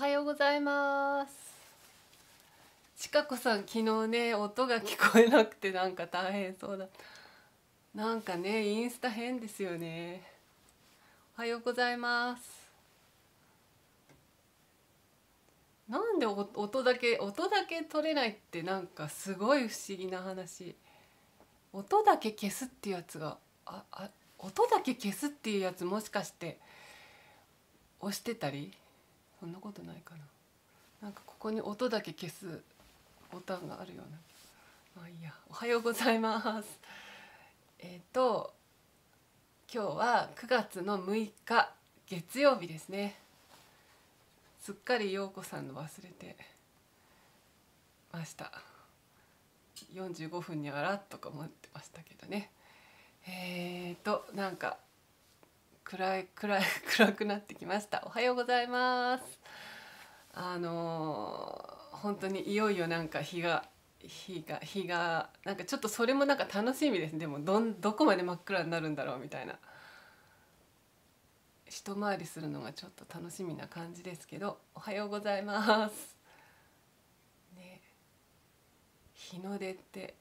はようございますちかこさん昨日ね音が聞こえなくてなんか大変そうだなんかねインスタ変ですよねおはようございますなんで音だけ音だけ取れないってなんかすごい不思議な話音だけ消すっていうやつがああ音だけ消すっていうやつもしかして押してたりそんなことないかななんかここに音だけ消すボタンがあるようなまあいいやおはようございますえっ、ー、と今日は9月の6日月曜日ですねすっかり陽子さんの忘れてました45分にあらとか思ってましたけどねえっ、ー、となんか暗い暗い 暗くなってきましたおはようございますあのー、本当にいよいよなんか日が日が日がなんかちょっとそれもなんか楽しみですでもどんどこまで真っ暗になるんだろうみたいな一回りするのがちょっと楽しみな感じですけどおはようございます、ね、日の出って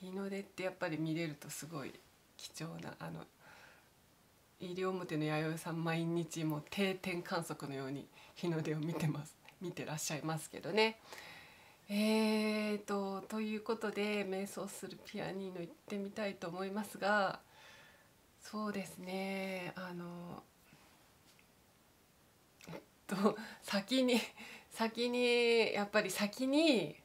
日の出ってやっぱり見れるとすごい貴重なあの西表の弥生さん毎日もう定点観測のように日の出を見てます見てらっしゃいますけどね。えーとということで瞑想するピアニーノ行ってみたいと思いますがそうですねあのえっと先に先にやっぱり先に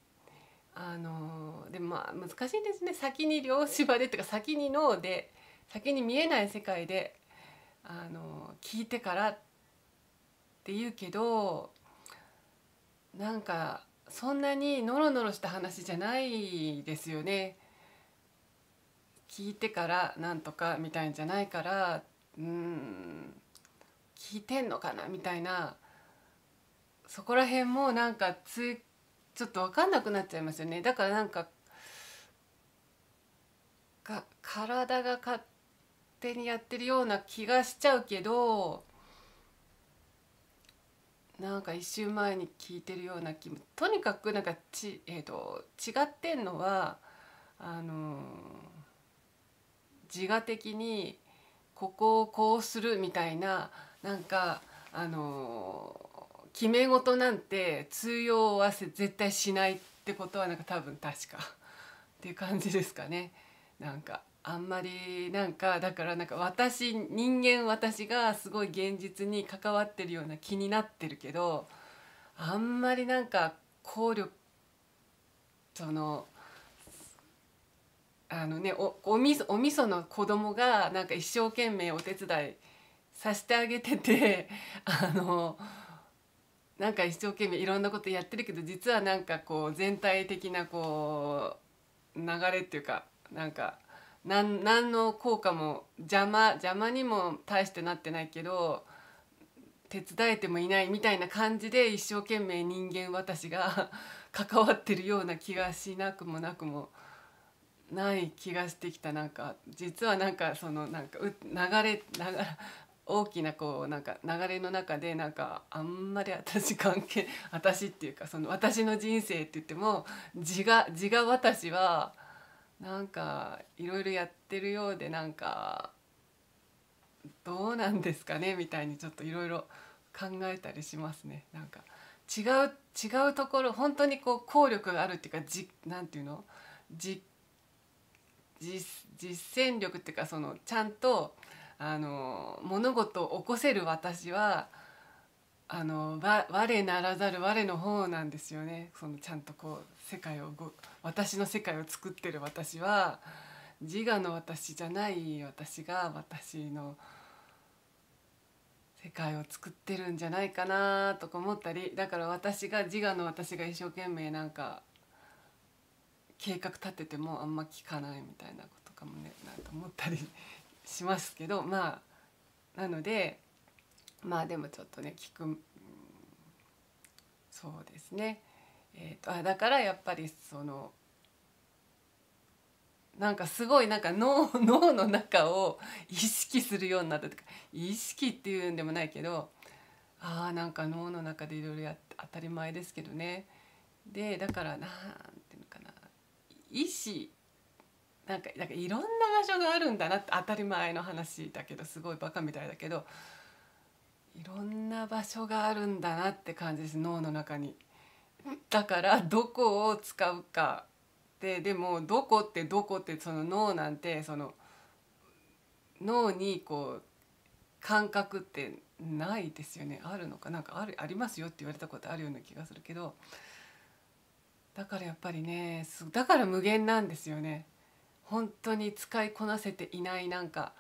あのでまあ難しいですね先に両芝でとか先に脳で先に見えない世界であの聞いてからって言うけどなんかそんなにノロノロした話じゃないですよね。聞いてからなんとかみたいんじゃないからうん聞いてんのかなみたいなそこら辺もなんかつちょっと分かんなくなっちゃいますよねだからなんかか体が勝手にやってるような気がしちゃうけどなんか一週前に聞いてるような気もとにかくなんかち、えーと、違ってんのはあの自我的にここをこうするみたいななんかあの決め事なんて通用は絶対しないってことはなんか多分確かっていう感じですかねなんか。あんまりなんかだからなんか私人間私がすごい現実に関わってるような気になってるけどあんまりなんか効力そのあのねおおみそおみその子供がなんか一生懸命お手伝いさせてあげてて あのなんか一生懸命いろんなことやってるけど実はなんかこう全体的なこう流れっていうかなんか。何何の効果も邪魔邪魔にも大してなってないけど手伝えてもいないみたいな感じで一生懸命人間私が 関わってるような気がしなくもなくもない気がしてきたなんか実はなんかそのなんか流れ流れ大きなこうなんか流れの中でなんかあんまり私関係私っていうかその私の人生って言っても自我自我私は。なんかいろいろやってるようでなんかどうなんですかねみたいにちょっといろいろ考えたりしますねなんか違う違うところ本当にこう効力があるっていうかじなんていうの実践力っていうかそのちゃんとあの物事を起こせる私はあの我ならざる我の方なんですよねそのちゃんとこう世界をご私の世界を作ってる私は自我の私じゃない私が私の世界を作ってるんじゃないかなとか思ったりだから私が自我の私が一生懸命なんか計画立ててもあんま聞かないみたいなことかもねなんか思ったり しますけどまあなのでまあでもちょっとね聞くそうですね。えーと、あだからやっぱりそのなんかすごいなんか脳 脳の中を意識するようになったとか意識っていうんでもないけどあーなんか脳の中でいろいろやって当たり前ですけどねでだからなんていうのかな意思なんかなんかいろんな場所があるんだなって当たり前の話だけどすごいバカみたいだけどいろんな場所があるんだなって感じです脳の中に。だからどこを使うかででもどこってどこってその脳なんてその脳にこう感覚ってないですよねあるのかなんかあるありますよって言われたことあるような気がするけどだからやっぱりねだから無限なんですよね本当に使いこなせていないなんか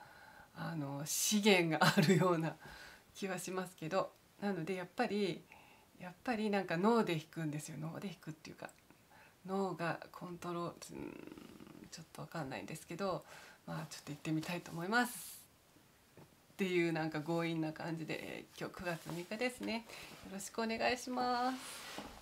あの資源があるような気はしますけどなのでやっぱり。やっぱりなんか脳で弾くんですよ脳で弾くっていうか脳がコントロールちょっとわかんないんですけどまあちょっと行ってみたいと思いますっていうなんか強引な感じで、えー、今日9月6日ですねよろしくお願いします。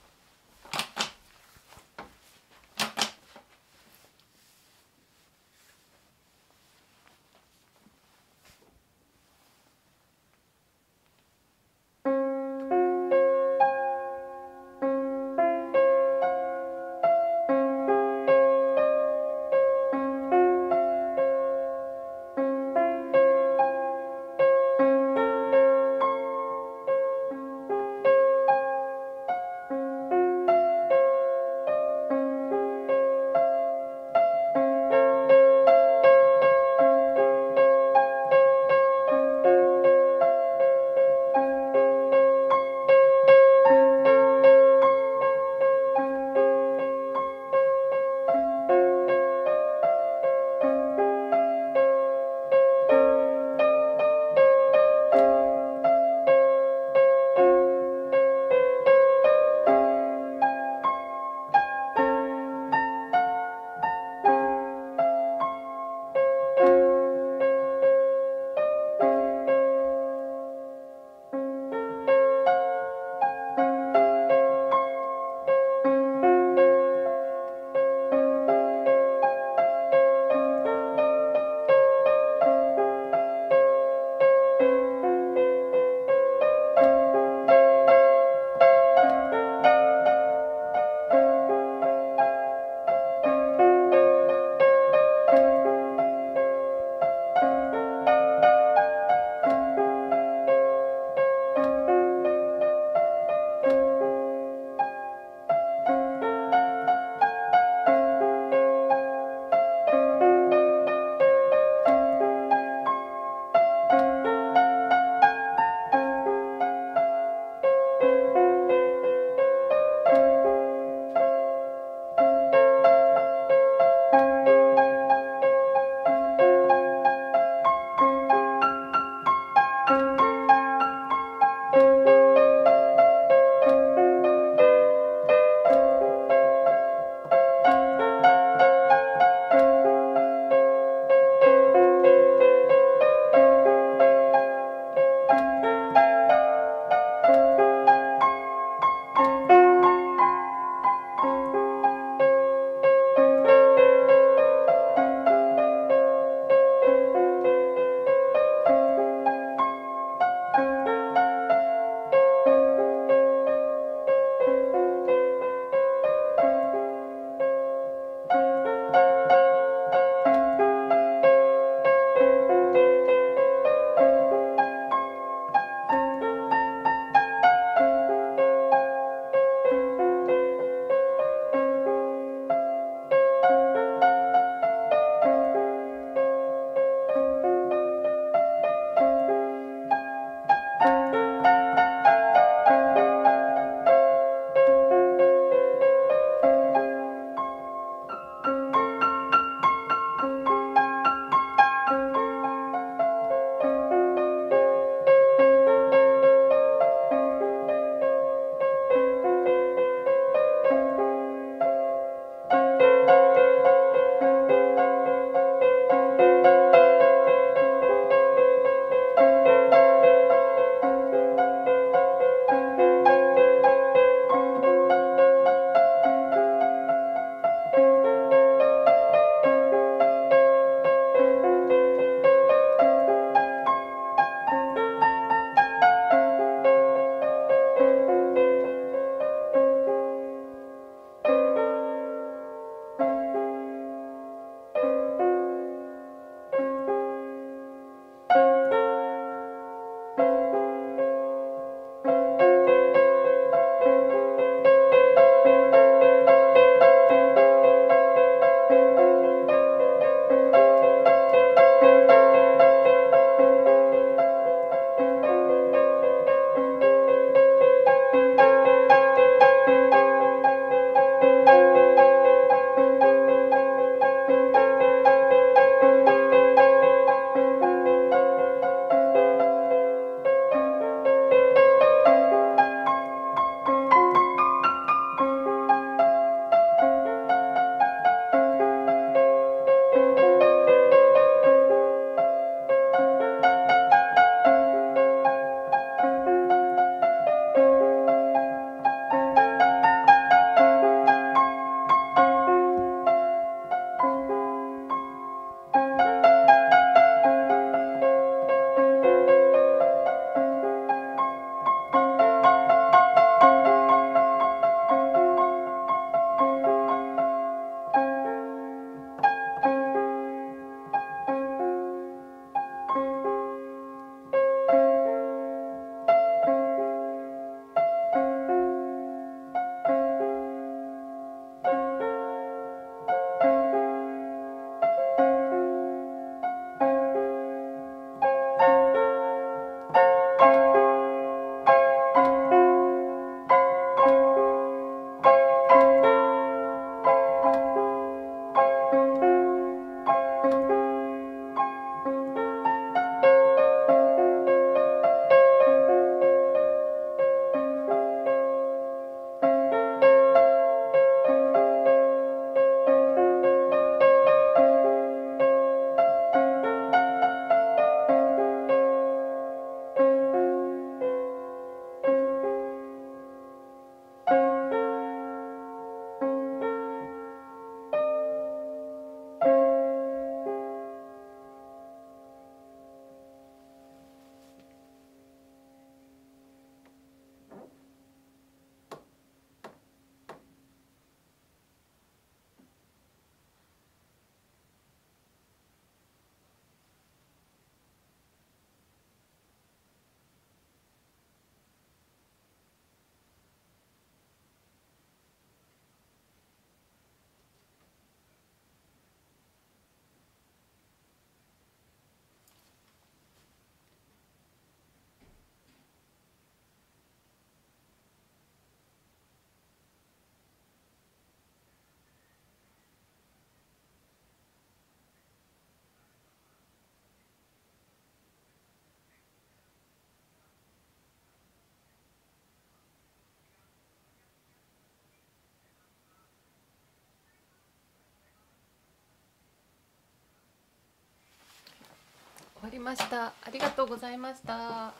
かりましたありがとうございました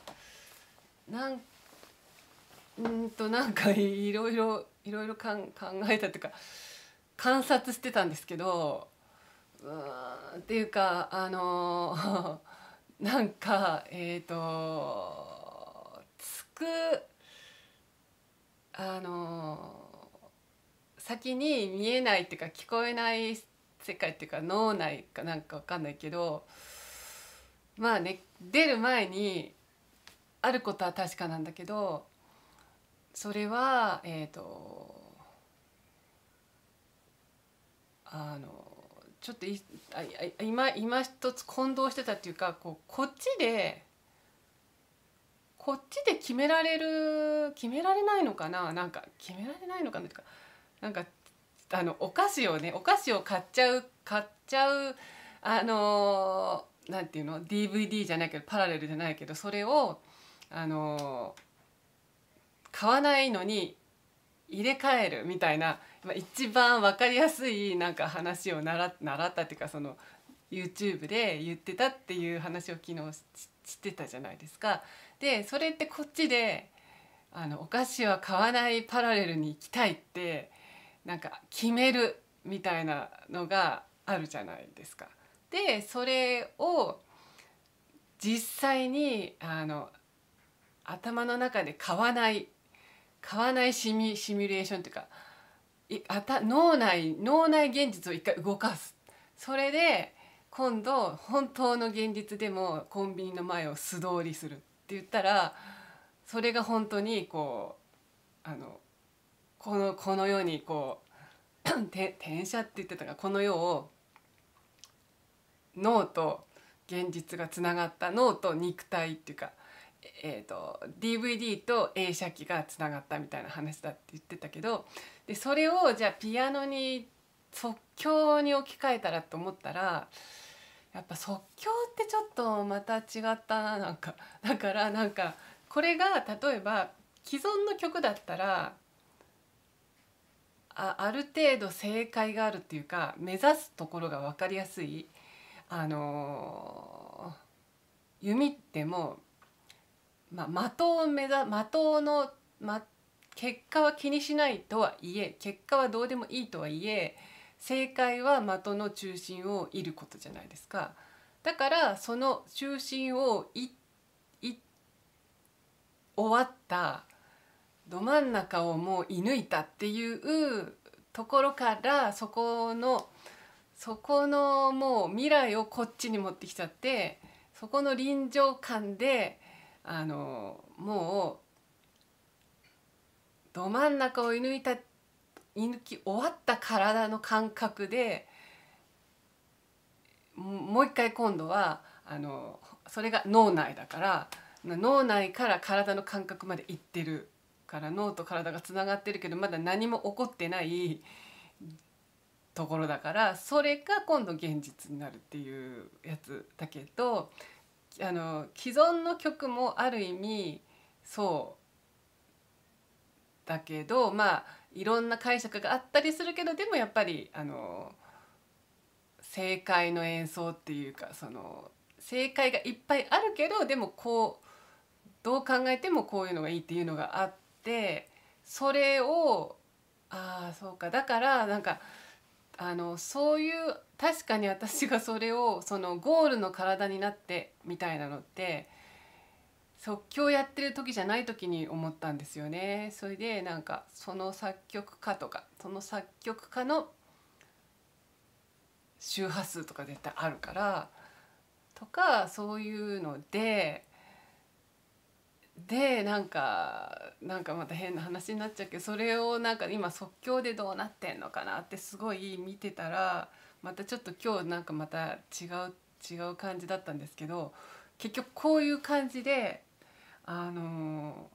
なんうんとなんかいろいろいろいろ考えたというか観察してたんですけどうんっていうかあの なんかえっ、ー、とつくあの先に見えないっていうか聞こえない世界っていうか脳内かなんかわかんないけどまあね出る前にあることは確かなんだけどそれはえっ、ー、とあのちょっといあ今今一つ混同してたっていうかこうこっちでこっちで決められる決められないのかななんか決められないのかなっていうかなんかあのお菓子をねお菓子を買っちゃう買っちゃうあのなんていうの DVD じゃないけどパラレルじゃないけどそれをあの買わないのに入れ替えるみたいな一番分かりやすいなんか話を習習ったっていうかその YouTube で言ってたっていう話を昨日してたじゃないですか。でそれってこっちであのお菓子は買わないパラレルに行きたいってなんか決めるみたいなのがあるじゃないですか。でそれを実際にあの頭の中で買わない買わないシミシミュレーションというかいあた脳内脳内現実を一回動かすそれで今度本当の現実でもコンビニの前を素通りするって言ったらそれが本当にこうあのこのこの世にこう 転写って言ってたからこの世を脳と現実がつながった脳と肉体っていうか、えーと、DVD と映写機がつながったみたいな話だって言ってたけどでそれをじゃあピアノに即興に置き換えたらと思ったらやっぱ即興ってちょっとまた違ったななんか だからなんかこれが例えば既存の曲だったらあある程度正解があるっていうか目指すところが分かりやすいあのー、弓ってもう、まあ、的を目指的の、ま、結果は気にしないとはいえ結果はどうでもいいとはいえ正解は的の中心を射ることじゃないですか。だからその中心をいい終わったど真ん中をもう射抜いたっていうところからそこのそこのもう未来をこっちに持ってきちゃってそこの臨場感であのもうど真ん中を射抜いた射抜き終わった体の感覚でもう一回今度はあのそれが脳内だから脳内から体の感覚までいってるから脳と体がつながってるけどまだ何も起こってないところだからそれが今度現実になるっていうやつだけどあの既存の曲もある意味そうだけどまあいろんな解釈があったりするけどでもやっぱりあの正解の演奏っていうかその正解がいっぱいあるけどでもこうどう考えてもこういうのがいいっていうのがあってそれをああそうかだからなんか。あのそういう確かに私がそれをそのゴールの体になってみたいなのって即興やってる時じゃない時に思ったんですよね。それでなんかその作曲家とかその作曲家の周波数とか絶対あるからとかそういうのででなんかなんかまた変な話になっちゃうけどそれをなんか今即興でどうなってんのかなってすごい見てたらまたちょっと今日なんかまた違う違う感じだったんですけど結局こういう感じであの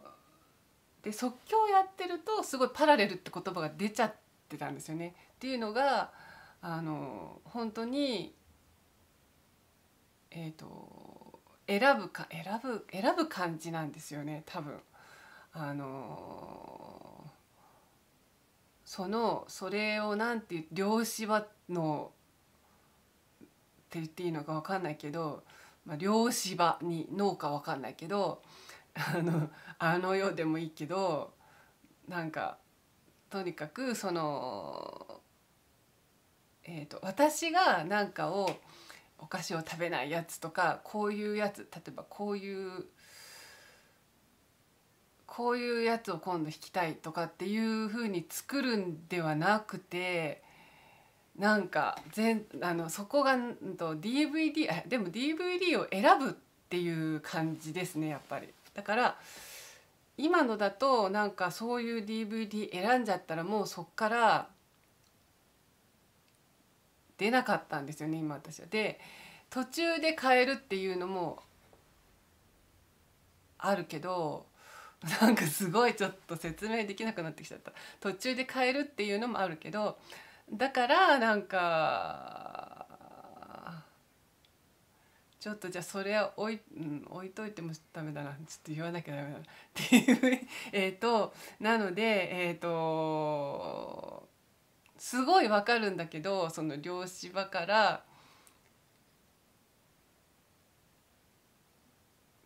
ー、で即興やってるとすごいパラレルって言葉が出ちゃってたんですよね。っていうのがあのー、本当にえっ、ー、と選ぶか選ぶ選ぶ感じなんですよね多分。あのー、そのそれをなんていう量子はのって言っていいのか分かんないけど、まあ、量子場に農家分かんないけどあのあの世でもいいけどなんかとにかくその、えーと私が何かをお菓子を食べないやつとかこういうやつ例えばこういうこういうやつを今度弾きたいとかっていうふうに作るんではなくてなんか全あのそこがと DVD あでも DVD を選ぶっていう感じですねやっぱり。だから今のだとなんかそういう DVD 選んじゃったらもうそっから出なかったんですよね今私は。で途中で変えるっていうのもあるけどなんかすごいちょっと説明できなくなってきちゃった途中で変えるっていうのもあるけどだからなんかちょっとじゃあそれは置い,、うん、置いといてもダメだなちょっと言わなきゃダメだなっていうえっとなのでえっ、ー、とすごいわかるんだけどその漁師場から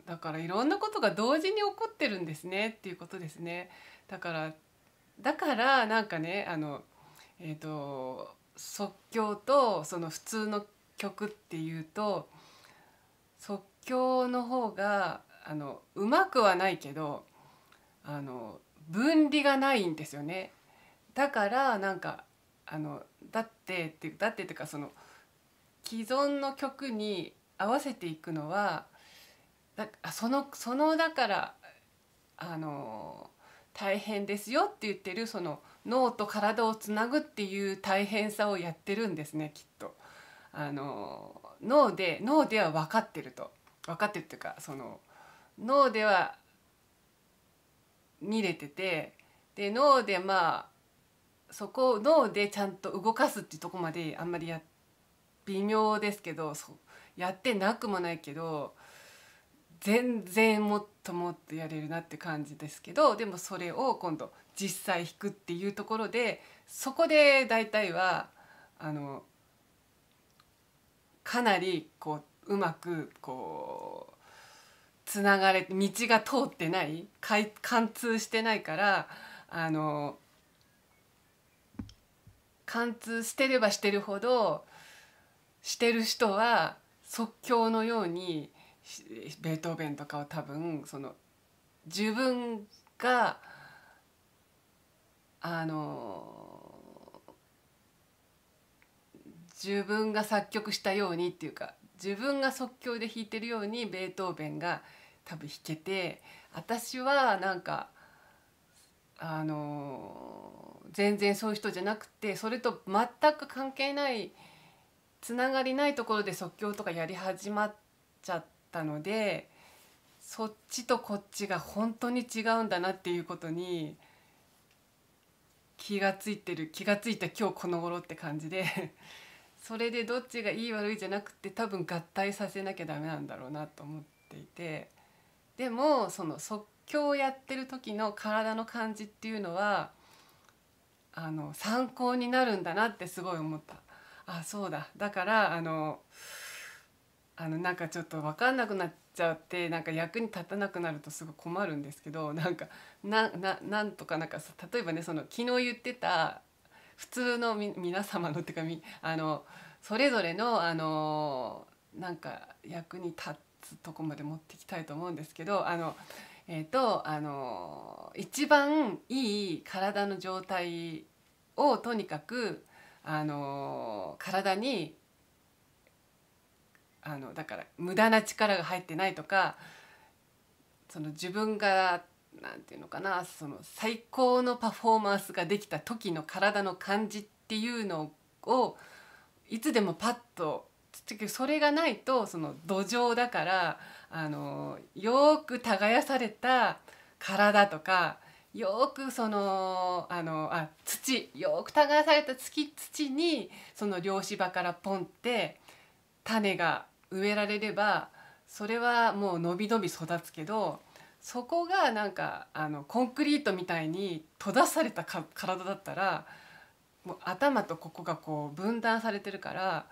だからいろんなことが同時に起こってるんですねっていうことですね。だからだからなんかねあの、えーと即興とその普通の曲っていうと即興の方があのうまくはないけどあの分離がないんですよね。だからなんかあのだってってだってというかその既存の曲に合わせていくのはだそのそのだからあの大変ですよって言ってるその脳と体をつなぐっていう大変さをやってるんですねきっと。あの脳で脳では分かってると分かってるっていうかその脳では見れててで脳でまあそこを脳でちゃんと動かすっていうとこまであんまりや微妙ですけどやってなくもないけど全然もっともっとやれるなって感じですけどでもそれを今度実際弾くっていうところでそこで大体はあのかなりこううまくこうつながれ道が通ってない貫通してないからあの貫通してればしてるほどしてる人は即興のようにベートーベンとかを多分その自分があの自分が作曲したようにっていうか自分が即興で弾いてるようにベートーベンが多分弾けて私はなんかあの全然そういう人じゃなくてそれと全く関係ないつながりないところで即興とかやり始まっちゃったのでそっちとこっちが本当に違うんだなっていうことに気がついてる気がついた今日この頃って感じで それでどっちがいい悪いじゃなくて多分合体させなきゃダメなんだろうなと思っていてでもその即興をやってる時の体の感じっていうのはあの参考になるんだなってすごい思った。あそうだだからあのあのなんかちょっと分かんなくなっちゃってなんか役に立たなくなるとすごい困るんですけど なんかなななんとかなんか例えばねその昨日言ってた普通のみ皆様のっていうかみあのそれぞれのあのなんか役に立つとこまで持ってきたいと思うんですけどあのえーと、あの一番いい体の状態をとにかくあの体にあのだから無駄な力が入ってないとかその自分がなんていうのかなその最高のパフォーマンスができた時の体の感じっていうのをいつでもパッとそれがないとその土壌だから。あのよく耕された体とかよくそのあのあ土よく耕された土土にその漁師場からポンって種が植えられればそれはもうのびのび育つけどそこがなんかあのコンクリートみたいに閉ざされた体だったらもう頭とここがこう分断されてるから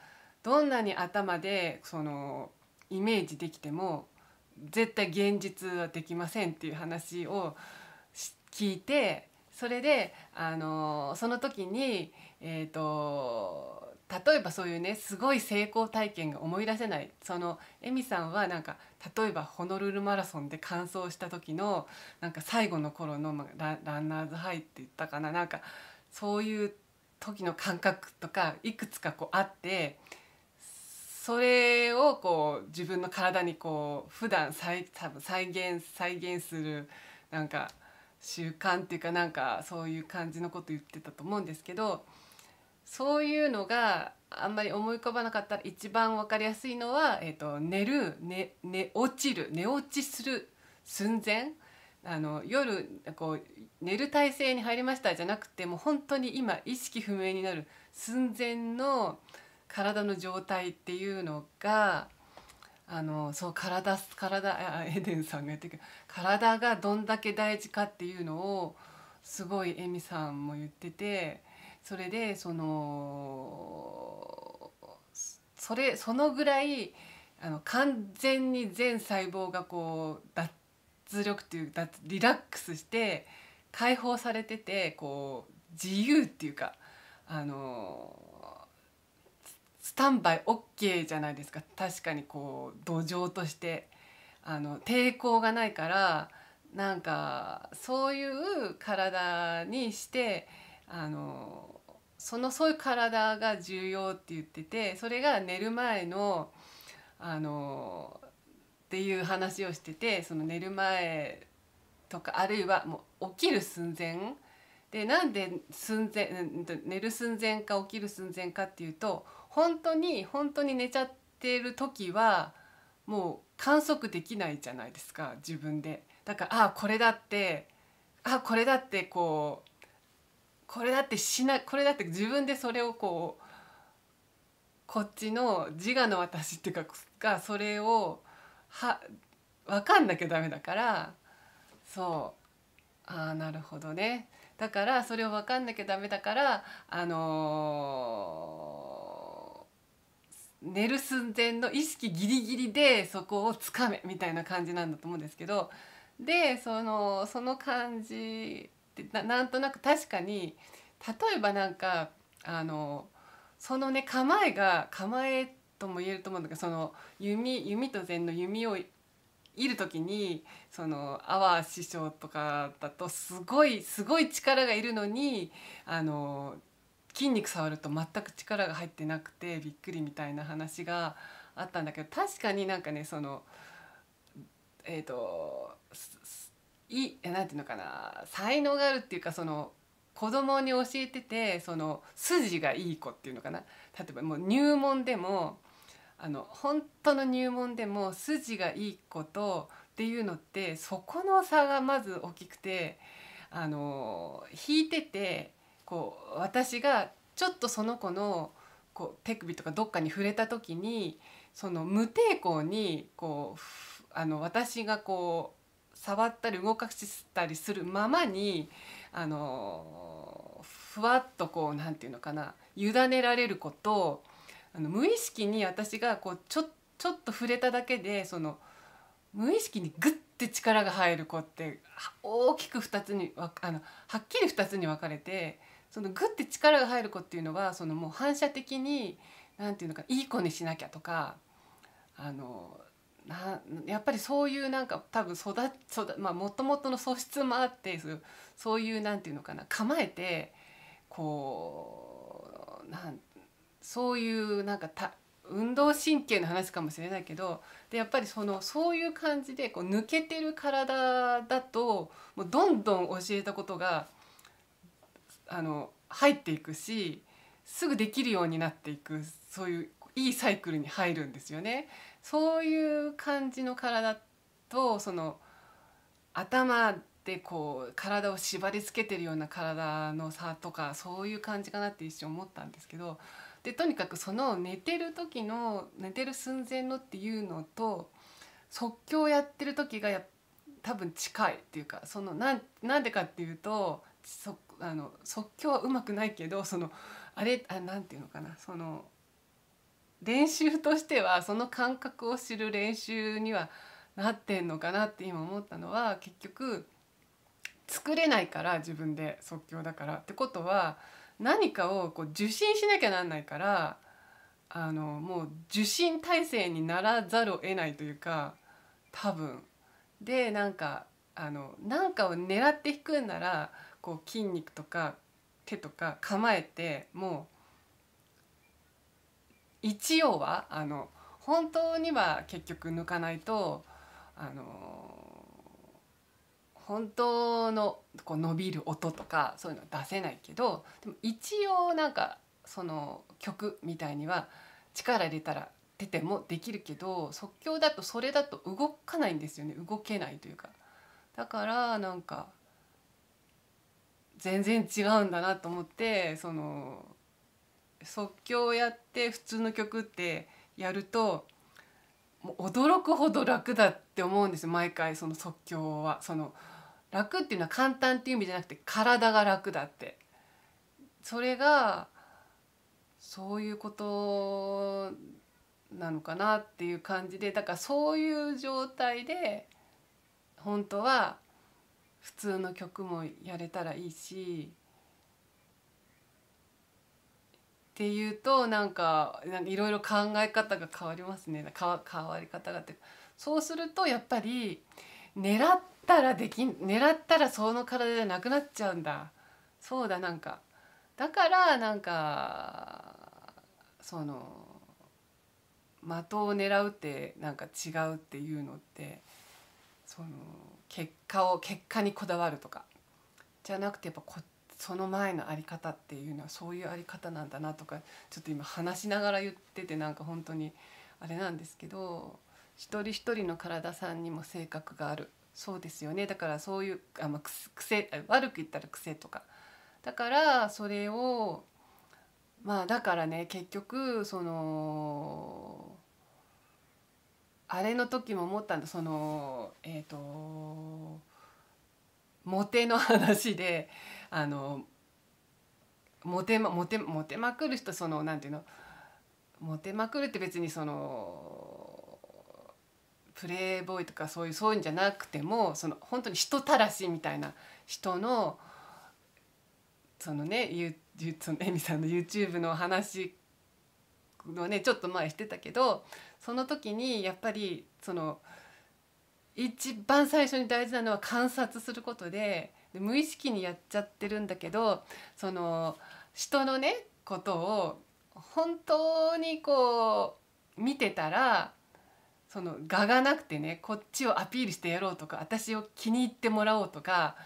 どんなに頭でそのイメージできても絶対現実はできませんっていう話を聞いてそれであのその時に、えーと、例えばそういうねすごい成功体験が思い出せないそのエミさんはなんか例えばホノルルマラソンで完走した時のなんか最後の頃のラランナーズハイって言ったかななんかそういう時の感覚とかいくつかこうあって。それをこう自分の体にこう普段再多分再現再現するなんか習慣っていうかなんかそういう感じのこと言ってたと思うんですけどそういうのがあんまり思い浮かばなかったら一番分かりやすいのは、えーと、寝る寝寝落ちる寝落ちする寸前あの夜こう寝る体勢に入りましたじゃなくてもう本当に今意識不明になる寸前の体の状態っていうのがあのそう体体エデンさんが言ってるけど体がどんだけ大事かっていうのをすごいエミさんも言っててそれでそのそれそのぐらいあの完全に全細胞がこう脱力っていう脱リラックスして解放されててこう自由っていうかあのスタンバイ OK じゃないですか確かにこう土壌としてあの抵抗がないからなんかそういう体にしてあのそのそういう体が重要って言っててそれが寝る前のあのっていう話をしててその寝る前とかあるいはもう起きる寸前でなんで寸前寝る寸前か起きる寸前かっていうと本当に本当に寝ちゃってる時はもう観測できないじゃないですか自分で。だからあこれだってあこれだってこうこれだってしなこれだって自分でそれをこうこっちの自我の私っていうかがそれをは分かんなきゃダメだからそうああなるほどねだからそれを分かんなきゃダメだからあのー寝る寸前の意識ギリギリでそこをつかめみたいな感じなんだと思うんですけどでそのその感じってなんとなく確かに例えばなんかあのそのね構えが構えとも言えると思うんだけどその弓弓と禅の弓をいる時にその阿波師匠とかだとすごいすごい力がいるのにあの筋肉触ると全く力が入ってなくてびっくりみたいな話があったんだけど確かになんかねそのえっ、ー、といなんていうのかな才能があるっていうかその子供に教えててその筋がいい子っていうのかな例えばもう入門でもあの本当の入門でも筋がいい子とっていうのってそこの差がまず大きくてあの引いててこう私がちょっとその子のこう手首とかどっかに触れた時にその無抵抗にこうあの私がこう触ったり動かしたりするままにあのふわっとこう何て言うのかな委ねられることあの無意識に私がこうちょちょっと触れただけでその無意識にグッって力が入る子って大きく2つにあのはっきり2つに分かれて。そのグッて力が入る子っていうのはそのもう反射的に何て言うのかいい子にしなきゃとかあのなやっぱりそういうなんか多分育まもともとの素質もあってそういうなんていうのかな構えてこうなんそういうなんかた運動神経の話かもしれないけどでやっぱりそのそういう感じでこう抜けてる体だともうどんどん教えたことがあの入っていくしすぐできるようになっていくそういういいサイクルに入るんですよね。そういう感じの体とその頭でこう体を縛りつけてるような体の差とかそういう感じかなって一瞬思ったんですけどでとにかくその寝てる時の寝てる寸前のっていうのと即興やってる時が多分近いっていうかそのなんなんでかっていうと即あの即興はうまくないけどそのあれあなんていうのかなその練習としてはその感覚を知る練習にはなってんのかなって今思ったのは結局作れないから自分で即興だからってことは何かをこう受信しなきゃなんないからあのもう受信体制にならざるを得ないというか多分でなんかあのなんかを狙って弾くんならこう筋肉とか手とか構えてもう一応はあの本当には結局抜かないとあの本当のこう伸びる音とかそういうのは出せないけどでも一応なんかその曲みたいには力入れたら出てもできるけど即興だとそれだと動かないんですよね動けないというかだからなんか全然違うんだなと思ってその即興をやって普通の曲ってやるともう驚くほど楽だって思うんです毎回その即興は。その楽っていうのは簡単っていう意味じゃなくて体が楽だってそれがそういうことなのかなっていう感じでだからそういう状態で本当は普通の曲もやれたらいいしっていうとなんかいろいろ考え方が変わりますね変わり方がってそうするとやっぱり狙ったらでき狙ったらその体じゃなくなっちゃうんだそうだなんかだからなんかその的を狙うってなんか違うっていうのってその。結果を結果にこだわるとかじゃなくてやっぱこその前の在り方っていうのはそういう在り方なんだなとかちょっと今話しながら言っててなんか本当にあれなんですけど一人一人の体さんにも性格があるそうですよねだからそういうあ、まあ、癖悪く言ったら癖とかだからそれをまあだからね結局そのあれの時も思ったんだそのえっ、ー、とモテの話であのモテモテモテまくる人そのなんていうのモテまくるって別にそのプレイボーイとかそういうそういうんじゃなくてもその本当に人たらしみたいな人のそのねゆそのエミさんの YouTube の話のねちょっと前してたけどその時にやっぱりその一番最初に大事なのは観察することで無意識にやっちゃってるんだけどその人のねことを本当にこう見てたらその我がなくてねこっちをアピールしてやろうとか私を気に入ってもらおうとか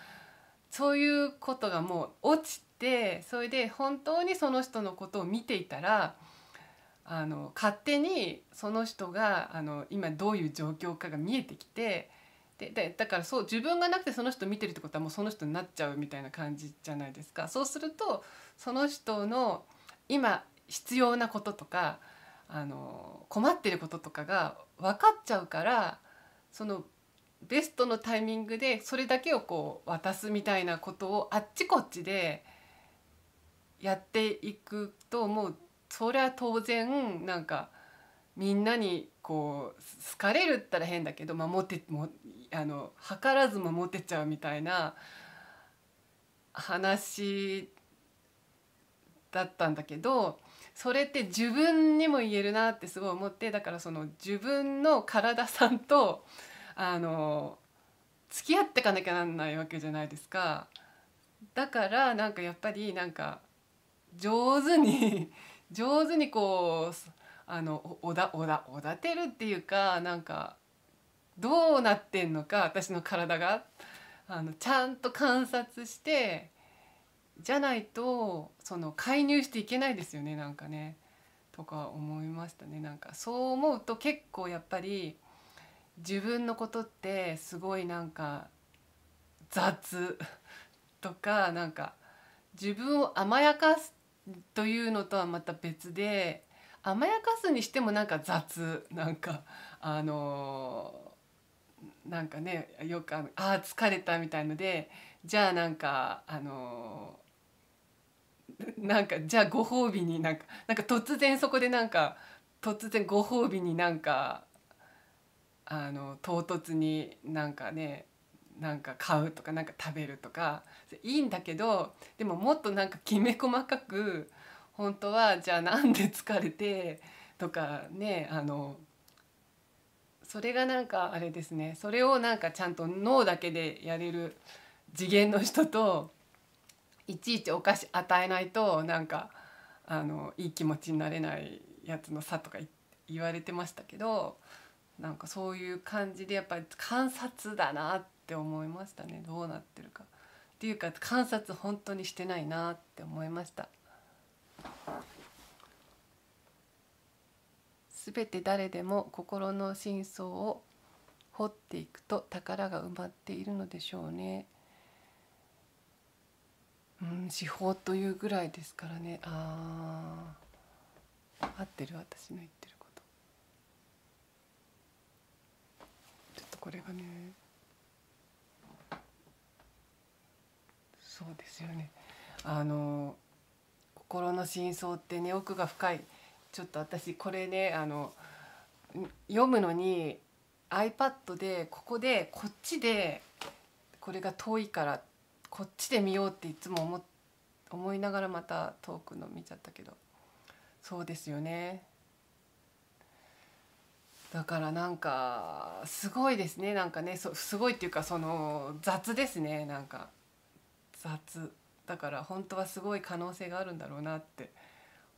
そういうことがもう落ちてそれで本当にその人のことを見ていたらあの勝手にその人があの今どういう状況かが見えてきてでだからそう自分がなくてその人見てるってことはもうその人になっちゃうみたいな感じじゃないですかそうするとその人の今必要なこととかあの困ってることとかが分かっちゃうからそのベストのタイミングでそれだけをこう渡すみたいなことをあっちこっちでやっていくと思うそりゃ当然なんかみんなにこう好かれるったら変だけど守ってもあの図らず守ってちゃうみたいな話だったんだけどそれって自分にも言えるなってすごい思ってだからその自分の体さんとあの付き合ってかなきゃなんないわけじゃないですか。だからなんかやっぱりなんか上手に上手にこうあのおだおだおだてるっていうかなんかどうなってんのか私の体があのちゃんと観察してじゃないとその介入していけないですよねなんかねとか思いましたねなんかそう思うと結構やっぱり自分のことってすごいなんか雑とかなんか自分を甘やかすというのとはまた別で甘やかすにしてもなんか雑なんかあのー、なんかねよくあのあ疲れたみたいのでじゃあなんかあのー、なんかじゃあご褒美になんかなんか突然そこでなんか突然ご褒美になんかあの唐突になんかねなんか買うとかなんか食べるとかいいんだけどでももっとなんかきめ細かく本当はじゃあなんで疲れてとかねあのそれがなんかあれですねそれをなんかちゃんと脳だけでやれる次元の人といちいちお菓子与えないとなんかあのいい気持ちになれないやつの差とか言われてましたけどなんかそういう感じでやっぱり観察だなってって思いましたねどうなってるか。っていうか観察本当にしてないなって思いました。すべて誰でも心の真相を掘っていくと宝が埋まっているのでしょうね。うん、司法というぐらいですからね。ああ、合ってる私の言ってること。ちょっとこれがね。そうですよねあの心の真相ってね奥が深いちょっと私これねあの読むのに iPad でここでこっちでこれが遠いからこっちで見ようっていつも思思いながらまた遠くの見ちゃったけどそうですよねだからなんかすごいですねなんかねすごいっていうかその雑ですねなんか。雑だから本当はすごい可能性があるんだろうなって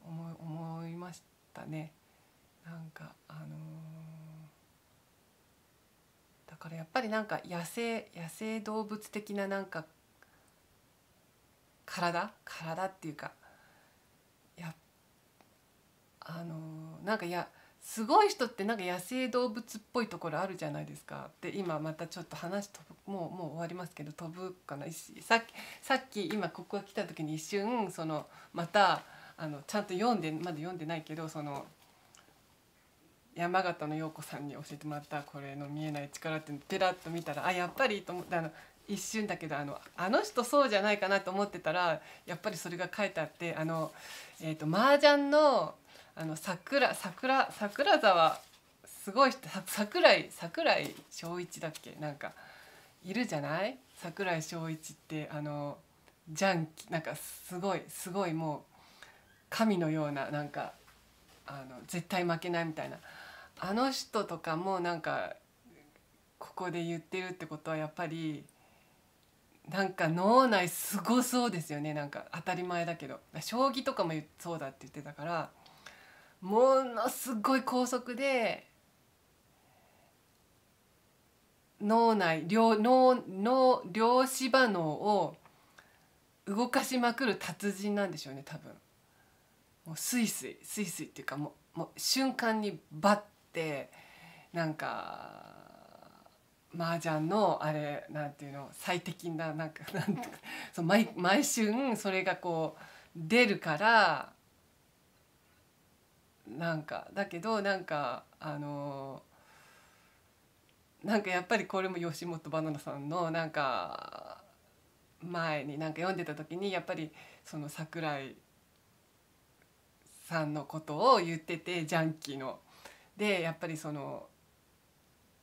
思思いましたね。なんかあのー、だからやっぱりなんか野生野生動物的ななんか体体っていうかやあのー、なんかいやすごい人ってなんか野生動物っぽいところあるじゃないですか。で今またちょっと話飛ぶもうもう終わりますけど飛ぶかなさっきさっき今ここが来た時に一瞬そのまたあのちゃんと読んでまだ読んでないけどその山形の陽子さんに教えてもらったこれの見えない力ってペラッと見たらあやっぱりと思ってあの一瞬だけどあのあの人そうじゃないかなと思ってたらやっぱりそれが書いてあってあの、えーと麻雀のあの桜桜桜沢すごい桜井桜井翔一だっけなんかいるじゃない桜井翔一ってあのジャンキなんかすごいすごいもう神のようななんかあの絶対負けないみたいなあの人とかもなんかここで言ってるってことはやっぱりなんか脳内すごそうですよねなんか当たり前だけど将棋とかもそうだって言ってたから。ものすごい高速で脳内両脳脳量子場脳を動かしまくる達人なんでしょうね多分もうスイスイスイスイっていうかもうもう瞬間にバッてなんか麻雀のあれなんていうの最適ななんかなんてそう毎毎瞬それがこう出るからなんかだけどなんかあのなんかやっぱりこれも吉本ばなナさんのなんか前になんか読んでた時にやっぱりその桜井さんのことを言っててジャンキーの。でやっぱりその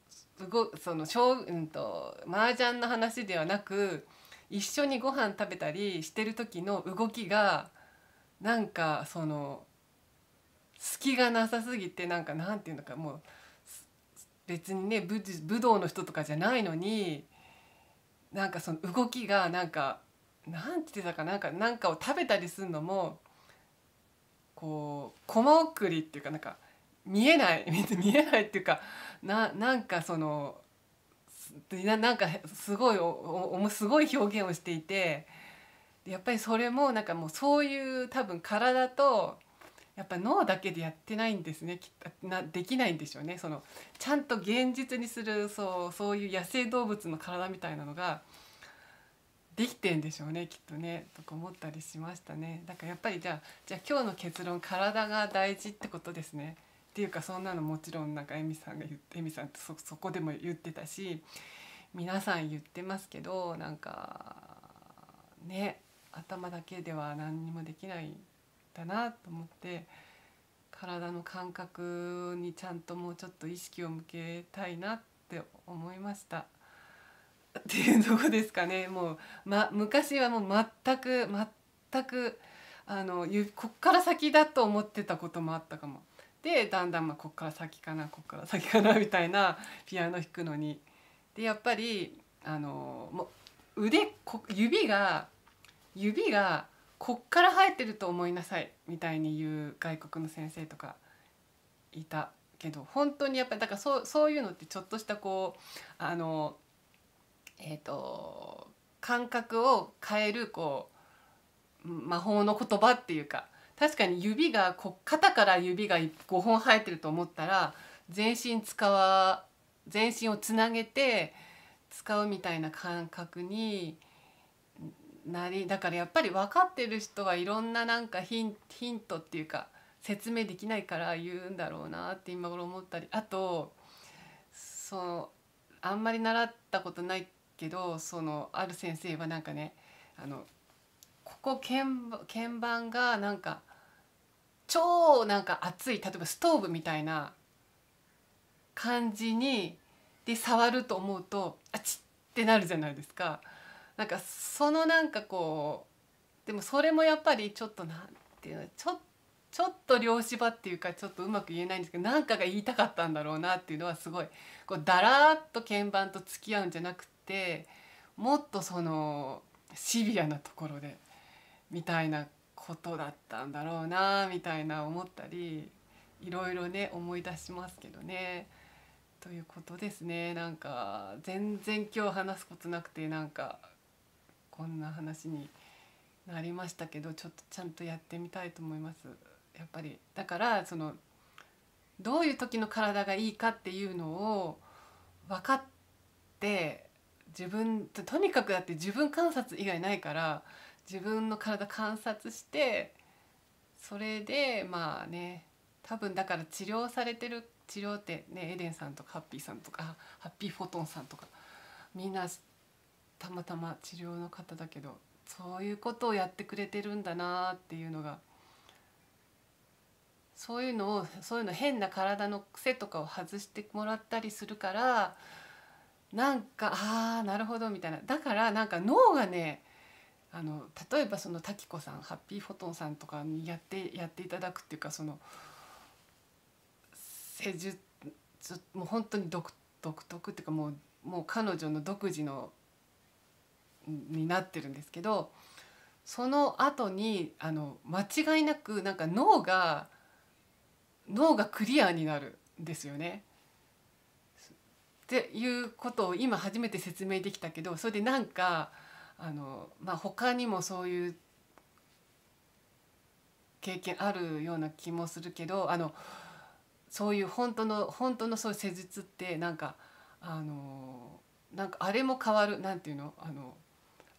すごその将うんと麻雀の話ではなく一緒にご飯食べたりしてる時の動きがなんかその隙がなさすぎてなんかなんていうのかもう別にね武武道の人とかじゃないのになんかその動きがなんかなんて言ってたかなんかなんかを食べたりするのもこう駒送りっていうかなんか見えない 見えないっていうかななんかそのななんかすごいおおすごい表現をしていてやっぱりそれもなんかもうそういう多分体とやっぱ脳だけでやってないんですねきっとなできないんでしょうねそのちゃんと現実にするそうそういう野生動物の体みたいなのができてんでしょうねきっとねとか思ったりしましたねだからやっぱりじゃあじゃあ今日の結論体が大事ってことですねっていうかそんなのもちろんなんかエミさんが言ってエミさんってそそこでも言ってたし皆さん言ってますけどなんかね頭だけでは何にもできないったなと思って体の感覚にちゃんともうちょっと意識を向けたいなって思いました。っていうとこですかねもう、ま、昔はもう全く全くあのこっから先だと思ってたこともあったかも。でだんだんまこっから先かなこっから先かなみたいなピアノ弾くのに。でやっぱりあのもう腕指が指がこっから生えてると思いなさいみたいに言う外国の先生とかいたけど本当にやっぱりだからそうそういうのってちょっとしたこうあのえっ、ー、と感覚を変えるこう魔法の言葉っていうか確かに指がこ肩から指が5本生えてると思ったら全身使わ全身をつなげて使うみたいな感覚になりだからやっぱり分かってる人はいろんななんかヒンヒントっていうか説明できないから言うんだろうなって今頃思ったりあとそのあんまり習ったことないけどそのある先生はなんかねあのここ鍵鍵盤がなんか超なんか熱い例えばストーブみたいな感じにで触ると思うとあちってなるじゃないですか。なんかそのなんかこうでもそれもやっぱりちょっとなんていうのちょっと。ちょっと師場っていうかちょっとうまく言えないんですけど何かが言いたかったんだろうなっていうのはすごいこうだらっと鍵盤と付き合うんじゃなくてもっとそのシビアなところでみたいなことだったんだろうなみたいな思ったりいろいろね思い出しますけどね。ということですねなんか全然今日話すことなくてなんかこんな話になりましたけどちょっとちゃんとやってみたいと思いますやっぱりだからそのどういう時の体がいいかっていうのを分かって自分とにかくだって自分観察以外ないから自分の体観察してそれでまあね多分だから治療されてる治療ってねエデンさんとかハッピーさんとかハッピーフォトンさんとかみんなたまたま治療の方だけどそういうことをやってくれてるんだなっていうのがそういうのをそういうの変な体の癖とかを外してもらったりするからなんかああなるほどみたいなだからなんか脳がねあの例えばその滝子さんハッピーフォトンさんとかにやってやっていただくっていうかその施術もう本当に独特っていうかもうもう彼女の独自のになってるんですけどその後にあの間違いなくなんか脳が脳がクリアになるんですよね。っていうことを今初めて説明できたけどそれでなんかあの、まあ、他にもそういう経験あるような気もするけどあのそういう本当の本当のそういう施術ってなんかあのなんかあれも変わるなんていうのあの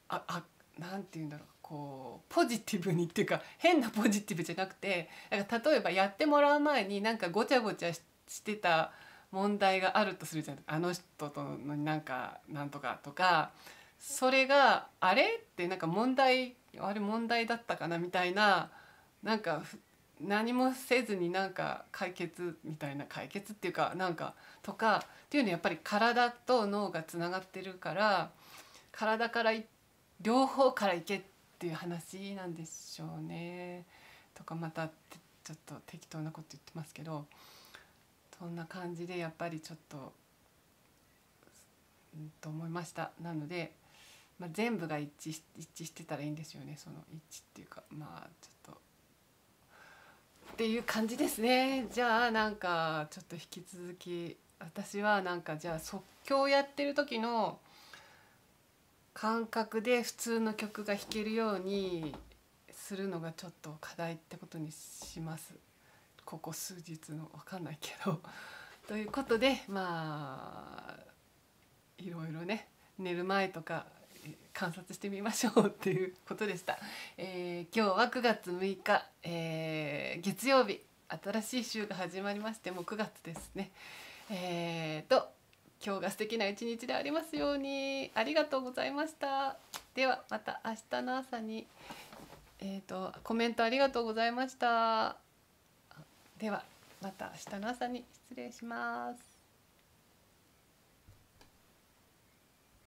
ああなんて言うんだろうこうポジティブにっていうか変なポジティブじゃなくてだから例えばやってもらう前になんかごちゃごちゃしてた問題があるとするじゃんあの人とのなんかなんとかとかそれがあれってなんか問題あれ問題だったかなみたいななんか何もせずになんか解決みたいな解決っていうかなんかとかっていうのはやっぱり体と脳がつながってるから体から言って両方から行けっていう話なんでしょうねとかまたちょっと適当なこと言ってますけどそんな感じでやっぱりちょっと、うん、と思いましたなので、まあ、全部が一致一致してたらいいんですよねその一致っていうかまあちょっと。っていう感じですねじゃあなんかちょっと引き続き私はなんかじゃあ即興やってる時の感覚で普通の曲が弾けるようにするのがちょっと課題ってことにしますここ数日の分かんないけど ということでまあいろいろね寝る前とか観察してみましょうっていうことでした、えー、今日は9月6日、えー、月曜日新しい週が始まりましてもう9月ですねえーと今日が素敵な一日でありますようにありがとうございましたではまた明日の朝にえっ、ー、とコメントありがとうございましたではまた明日の朝に失礼します